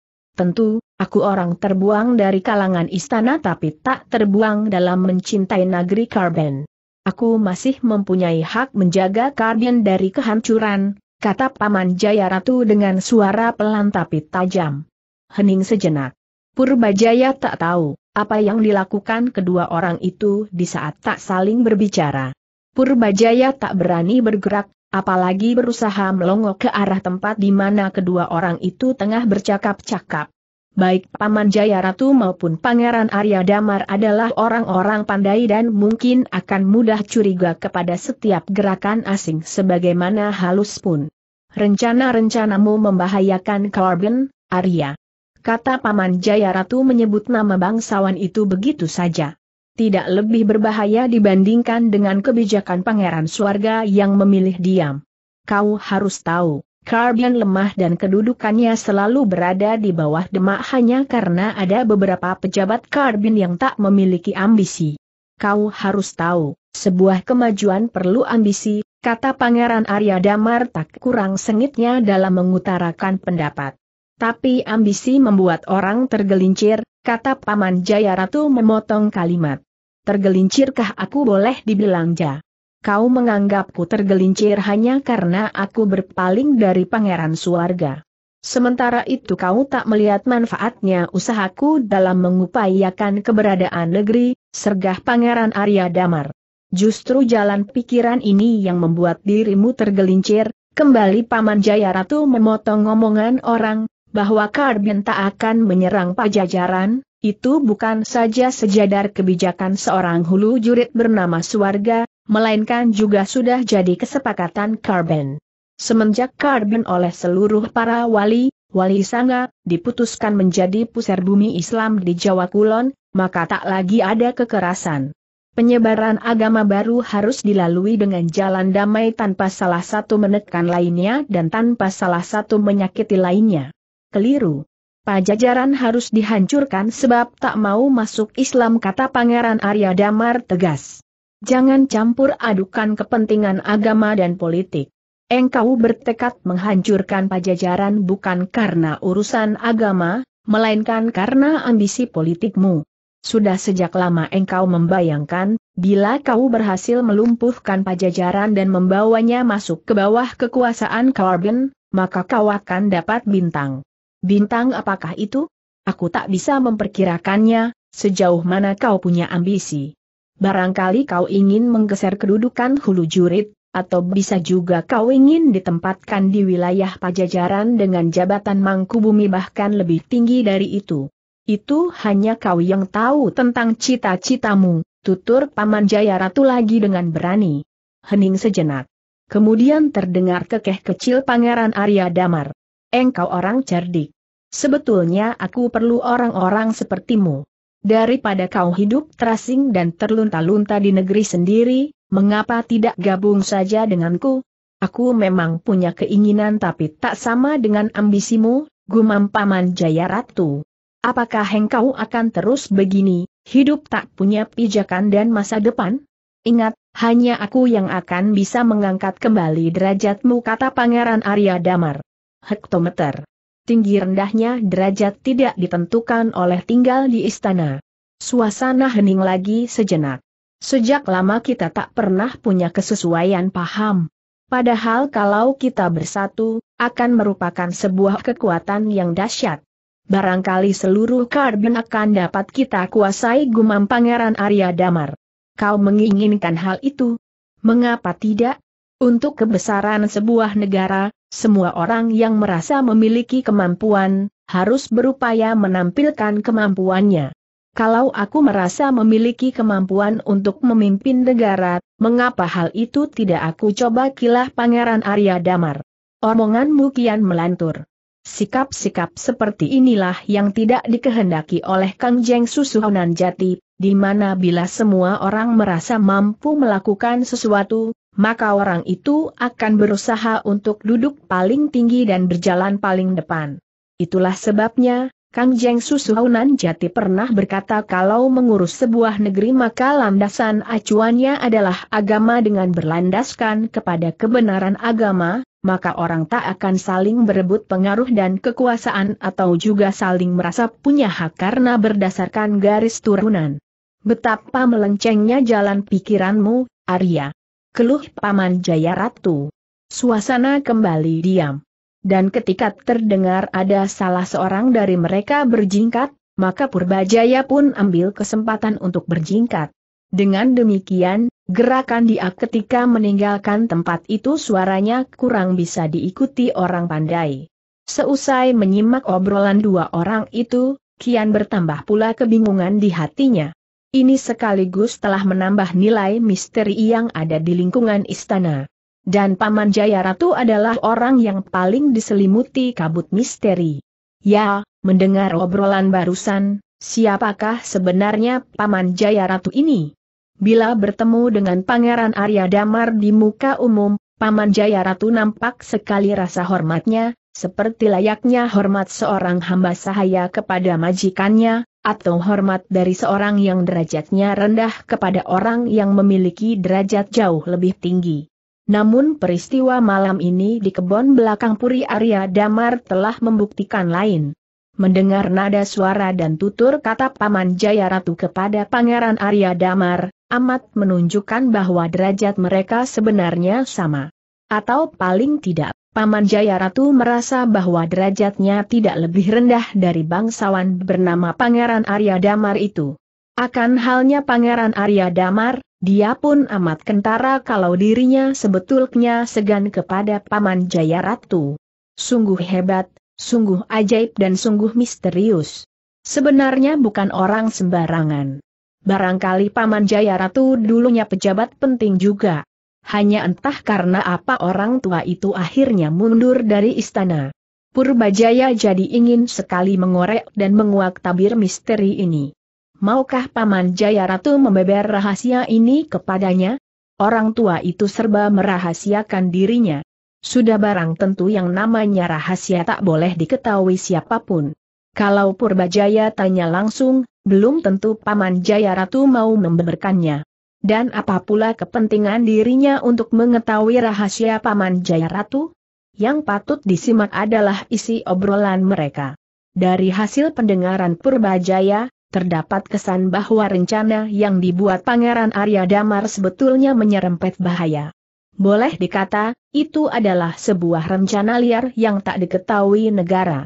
Tentu, aku orang terbuang dari kalangan istana tapi tak terbuang dalam mencintai negeri Karben. Aku masih mempunyai hak menjaga Karben dari kehancuran, kata Paman Jaya Ratu dengan suara pelan tapi tajam. Hening sejenak. Purbajaya tak tahu apa yang dilakukan kedua orang itu di saat tak saling berbicara. Purbajaya tak berani bergerak, apalagi berusaha melongok ke arah tempat di mana kedua orang itu tengah bercakap-cakap. Baik Paman Jaya Ratu maupun Pangeran Arya Damar adalah orang-orang pandai dan mungkin akan mudah curiga kepada setiap gerakan asing sebagaimana halus pun. Rencana-rencanamu membahayakan Corbin, Arya. Kata Paman Jaya Ratu menyebut nama bangsawan itu begitu saja tidak lebih berbahaya dibandingkan dengan kebijakan pangeran suarga yang memilih diam. Kau harus tahu, Karbian lemah dan kedudukannya selalu berada di bawah demak hanya karena ada beberapa pejabat Karbin yang tak memiliki ambisi. Kau harus tahu, sebuah kemajuan perlu ambisi, kata Pangeran Arya Damar tak kurang sengitnya dalam mengutarakan pendapat. Tapi ambisi membuat orang tergelincir, kata Paman Jaya Ratu memotong kalimat tergelincirkah aku boleh dibilang ja? Kau menganggapku tergelincir hanya karena aku berpaling dari pangeran suarga. Sementara itu kau tak melihat manfaatnya usahaku dalam mengupayakan keberadaan negeri, sergah Pangeran Arya Damar. Justru jalan pikiran ini yang membuat dirimu tergelincir, kembali Paman Jaya Ratu memotong omongan orang, bahwa Karbin tak akan menyerang pajajaran, itu bukan saja sejadar kebijakan seorang hulu jurit bernama Suwarga, melainkan juga sudah jadi kesepakatan Karben. Semenjak Karben oleh seluruh para wali, wali sanga, diputuskan menjadi pusar bumi Islam di Jawa Kulon, maka tak lagi ada kekerasan. Penyebaran agama baru harus dilalui dengan jalan damai tanpa salah satu menekan lainnya dan tanpa salah satu menyakiti lainnya. Keliru. Pajajaran harus dihancurkan sebab tak mau masuk Islam kata Pangeran Arya Damar tegas. Jangan campur adukan kepentingan agama dan politik. Engkau bertekad menghancurkan pajajaran bukan karena urusan agama, melainkan karena ambisi politikmu. Sudah sejak lama engkau membayangkan, bila kau berhasil melumpuhkan pajajaran dan membawanya masuk ke bawah kekuasaan Corbin, maka kau akan dapat bintang. Bintang apakah itu? Aku tak bisa memperkirakannya, sejauh mana kau punya ambisi. Barangkali kau ingin menggeser kedudukan hulu jurid, atau bisa juga kau ingin ditempatkan di wilayah pajajaran dengan jabatan mangku bumi bahkan lebih tinggi dari itu. Itu hanya kau yang tahu tentang cita-citamu, tutur Paman Jaya Ratu lagi dengan berani. Hening sejenak. Kemudian terdengar kekeh kecil Pangeran Arya Damar engkau orang cerdik. Sebetulnya aku perlu orang-orang sepertimu. Daripada kau hidup terasing dan terlunta-lunta di negeri sendiri, mengapa tidak gabung saja denganku? Aku memang punya keinginan tapi tak sama dengan ambisimu, gumam Paman Jaya Ratu. Apakah engkau akan terus begini, hidup tak punya pijakan dan masa depan? Ingat, hanya aku yang akan bisa mengangkat kembali derajatmu kata Pangeran Arya Damar hektometer. Tinggi rendahnya derajat tidak ditentukan oleh tinggal di istana. Suasana hening lagi sejenak. Sejak lama kita tak pernah punya kesesuaian paham. Padahal kalau kita bersatu, akan merupakan sebuah kekuatan yang dahsyat. Barangkali seluruh karbon akan dapat kita kuasai gumam Pangeran Arya Damar. Kau menginginkan hal itu? Mengapa tidak? Untuk kebesaran sebuah negara, semua orang yang merasa memiliki kemampuan, harus berupaya menampilkan kemampuannya. Kalau aku merasa memiliki kemampuan untuk memimpin negara, mengapa hal itu tidak aku coba kilah Pangeran Arya Damar? Omonganmu kian melantur. Sikap-sikap seperti inilah yang tidak dikehendaki oleh Kang Jeng Susuhonan Jati, di mana bila semua orang merasa mampu melakukan sesuatu, maka orang itu akan berusaha untuk duduk paling tinggi dan berjalan paling depan. Itulah sebabnya, Kang Jeng Susuhunan Jati pernah berkata kalau mengurus sebuah negeri maka landasan acuannya adalah agama dengan berlandaskan kepada kebenaran agama, maka orang tak akan saling berebut pengaruh dan kekuasaan atau juga saling merasa punya hak karena berdasarkan garis turunan. Betapa melencengnya jalan pikiranmu, Arya keluh Paman Jaya Ratu. Suasana kembali diam. Dan ketika terdengar ada salah seorang dari mereka berjingkat, maka Purbajaya pun ambil kesempatan untuk berjingkat. Dengan demikian, gerakan dia ketika meninggalkan tempat itu suaranya kurang bisa diikuti orang pandai. Seusai menyimak obrolan dua orang itu, kian bertambah pula kebingungan di hatinya. Ini sekaligus telah menambah nilai misteri yang ada di lingkungan istana. Dan Paman Jaya Ratu adalah orang yang paling diselimuti kabut misteri. Ya, mendengar obrolan barusan, siapakah sebenarnya Paman Jaya Ratu ini? Bila bertemu dengan Pangeran Arya Damar di muka umum, Paman Jaya Ratu nampak sekali rasa hormatnya, seperti layaknya hormat seorang hamba sahaya kepada majikannya, atau hormat dari seorang yang derajatnya rendah kepada orang yang memiliki derajat jauh lebih tinggi. Namun peristiwa malam ini di kebun belakang Puri Arya Damar telah membuktikan lain. Mendengar nada suara dan tutur kata Paman Jaya Ratu kepada Pangeran Arya Damar, amat menunjukkan bahwa derajat mereka sebenarnya sama. Atau paling tidak, Paman Jaya Ratu merasa bahwa derajatnya tidak lebih rendah dari bangsawan bernama Pangeran Arya Damar itu. Akan halnya Pangeran Arya Damar, dia pun amat kentara kalau dirinya sebetulnya segan kepada Paman Jaya Ratu. Sungguh hebat, sungguh ajaib dan sungguh misterius. Sebenarnya bukan orang sembarangan. Barangkali Paman Jaya Ratu dulunya pejabat penting juga. Hanya entah karena apa orang tua itu akhirnya mundur dari istana. Purbajaya jadi ingin sekali mengorek dan menguak tabir misteri ini. Maukah Paman Jaya Ratu membeber rahasia ini kepadanya? Orang tua itu serba merahasiakan dirinya. Sudah barang tentu yang namanya rahasia tak boleh diketahui siapapun. Kalau Purbajaya tanya langsung, belum tentu Paman Jaya Ratu mau membeberkannya. Dan apa pula kepentingan dirinya untuk mengetahui rahasia Paman Jaya Ratu? Yang patut disimak adalah isi obrolan mereka. Dari hasil pendengaran Purbajaya, terdapat kesan bahwa rencana yang dibuat Pangeran Arya Damar sebetulnya menyerempet bahaya. Boleh dikata, itu adalah sebuah rencana liar yang tak diketahui negara.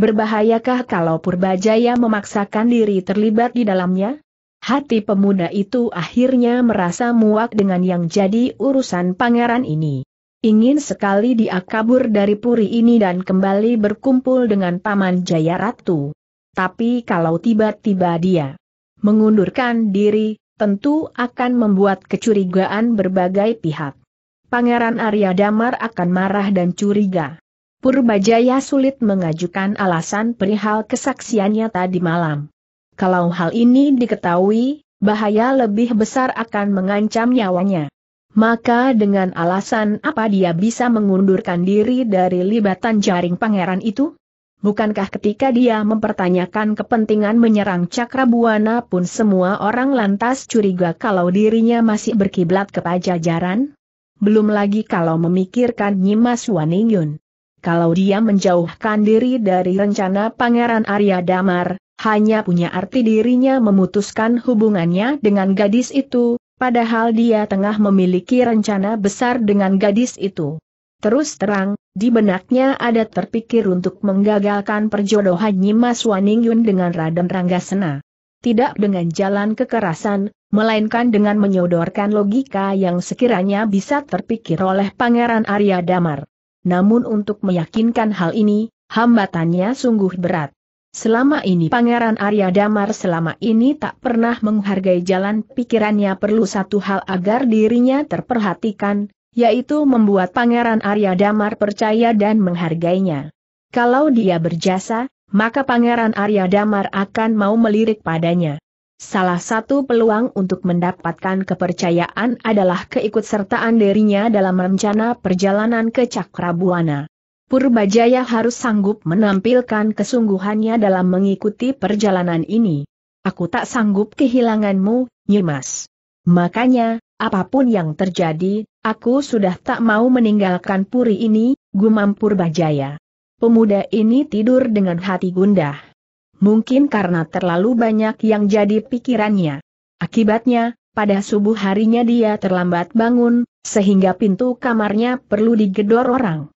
Berbahayakah kalau Purbajaya memaksakan diri terlibat di dalamnya? Hati pemuda itu akhirnya merasa muak dengan yang jadi urusan pangeran ini. Ingin sekali dia kabur dari puri ini dan kembali berkumpul dengan Paman Jaya Ratu. Tapi kalau tiba-tiba dia mengundurkan diri, tentu akan membuat kecurigaan berbagai pihak. Pangeran Arya Damar akan marah dan curiga. Purbajaya sulit mengajukan alasan perihal kesaksiannya tadi malam. Kalau hal ini diketahui, bahaya lebih besar akan mengancam nyawanya. Maka dengan alasan apa dia bisa mengundurkan diri dari libatan jaring pangeran itu? Bukankah ketika dia mempertanyakan kepentingan menyerang Cakrabuana pun semua orang lantas curiga kalau dirinya masih berkiblat ke pajajaran? Belum lagi kalau memikirkan Nyimas Waningyun. Kalau dia menjauhkan diri dari rencana Pangeran Arya Damar, hanya punya arti dirinya memutuskan hubungannya dengan gadis itu, padahal dia tengah memiliki rencana besar dengan gadis itu. Terus terang, di benaknya ada terpikir untuk menggagalkan perjodohan Nyimas Waning Yun dengan Raden Ranggasena. Tidak dengan jalan kekerasan, melainkan dengan menyodorkan logika yang sekiranya bisa terpikir oleh Pangeran Arya Damar. Namun untuk meyakinkan hal ini, hambatannya sungguh berat. Selama ini Pangeran Arya Damar selama ini tak pernah menghargai jalan pikirannya perlu satu hal agar dirinya terperhatikan, yaitu membuat Pangeran Arya Damar percaya dan menghargainya. Kalau dia berjasa, maka Pangeran Arya Damar akan mau melirik padanya. Salah satu peluang untuk mendapatkan kepercayaan adalah keikutsertaan dirinya dalam rencana perjalanan ke Cakrabuana. Purbajaya harus sanggup menampilkan kesungguhannya dalam mengikuti perjalanan ini. Aku tak sanggup kehilanganmu, Nyimas. Makanya, apapun yang terjadi, aku sudah tak mau meninggalkan puri ini, gumam Purbajaya. Pemuda ini tidur dengan hati gundah. Mungkin karena terlalu banyak yang jadi pikirannya. Akibatnya, pada subuh harinya dia terlambat bangun, sehingga pintu kamarnya perlu digedor orang.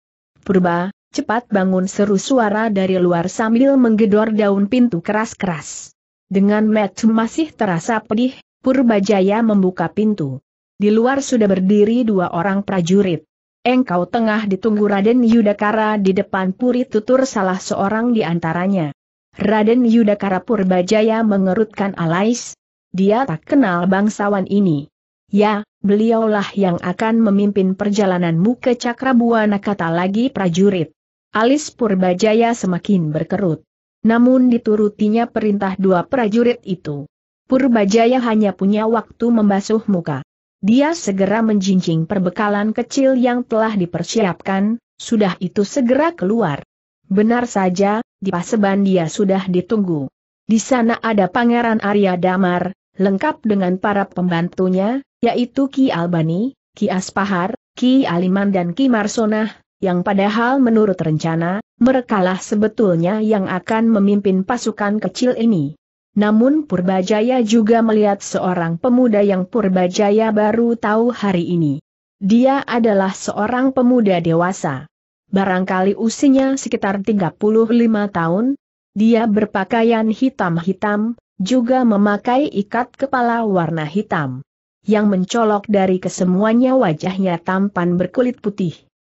Purba, cepat bangun seru suara dari luar sambil menggedor daun pintu keras-keras. Dengan metu masih terasa pedih, Purbajaya membuka pintu. Di luar sudah berdiri dua orang prajurit. Engkau tengah ditunggu Raden Yudakara di depan puri tutur salah seorang di antaranya. Raden Yudakara Purbajaya mengerutkan alais. Dia tak kenal bangsawan ini. Ya, beliaulah yang akan memimpin perjalananmu ke Cakrabuana kata lagi prajurit. Alis Purbajaya semakin berkerut. Namun diturutinya perintah dua prajurit itu. Purbajaya hanya punya waktu membasuh muka. Dia segera menjinjing perbekalan kecil yang telah dipersiapkan, sudah itu segera keluar. Benar saja, di Paseban dia sudah ditunggu. Di sana ada Pangeran Arya Damar, lengkap dengan para pembantunya, yaitu Ki Albani, Ki Aspahar, Ki Aliman dan Ki Marsonah, yang padahal menurut rencana, merekalah sebetulnya yang akan memimpin pasukan kecil ini. Namun Purbajaya juga melihat seorang pemuda yang Purbajaya baru tahu hari ini. Dia adalah seorang pemuda dewasa. Barangkali usianya sekitar 35 tahun, dia berpakaian hitam-hitam, juga memakai ikat kepala warna hitam yang mencolok dari kesemuanya wajahnya tampan berkulit putih.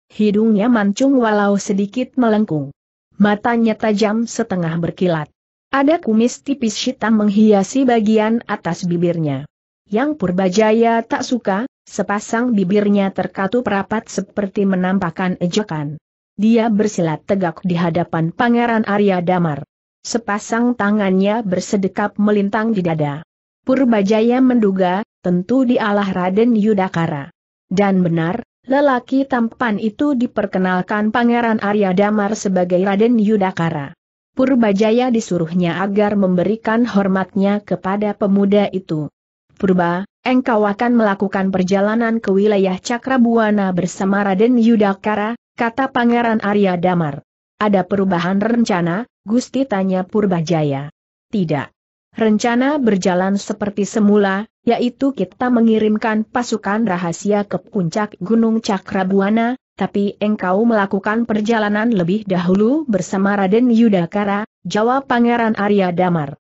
Hidungnya mancung walau sedikit melengkung. Matanya tajam setengah berkilat. Ada kumis tipis hitam menghiasi bagian atas bibirnya. Yang Purbajaya tak suka, sepasang bibirnya terkatup rapat seperti menampakkan ejekan. Dia bersilat tegak di hadapan Pangeran Arya Damar. Sepasang tangannya bersedekap melintang di dada. Purbajaya menduga, tentu dialah Raden Yudakara. Dan benar, lelaki tampan itu diperkenalkan Pangeran Arya Damar sebagai Raden Yudakara. Purbajaya disuruhnya agar memberikan hormatnya kepada pemuda itu. Purba, engkau akan melakukan perjalanan ke wilayah Cakrabuana bersama Raden Yudakara, kata Pangeran Arya Damar. Ada perubahan rencana, Gusti tanya Purbajaya. Tidak. Rencana berjalan seperti semula, yaitu kita mengirimkan pasukan rahasia ke puncak Gunung Cakrabuana, tapi engkau melakukan perjalanan lebih dahulu bersama Raden Yudhakara. jawab Pangeran Arya Damar.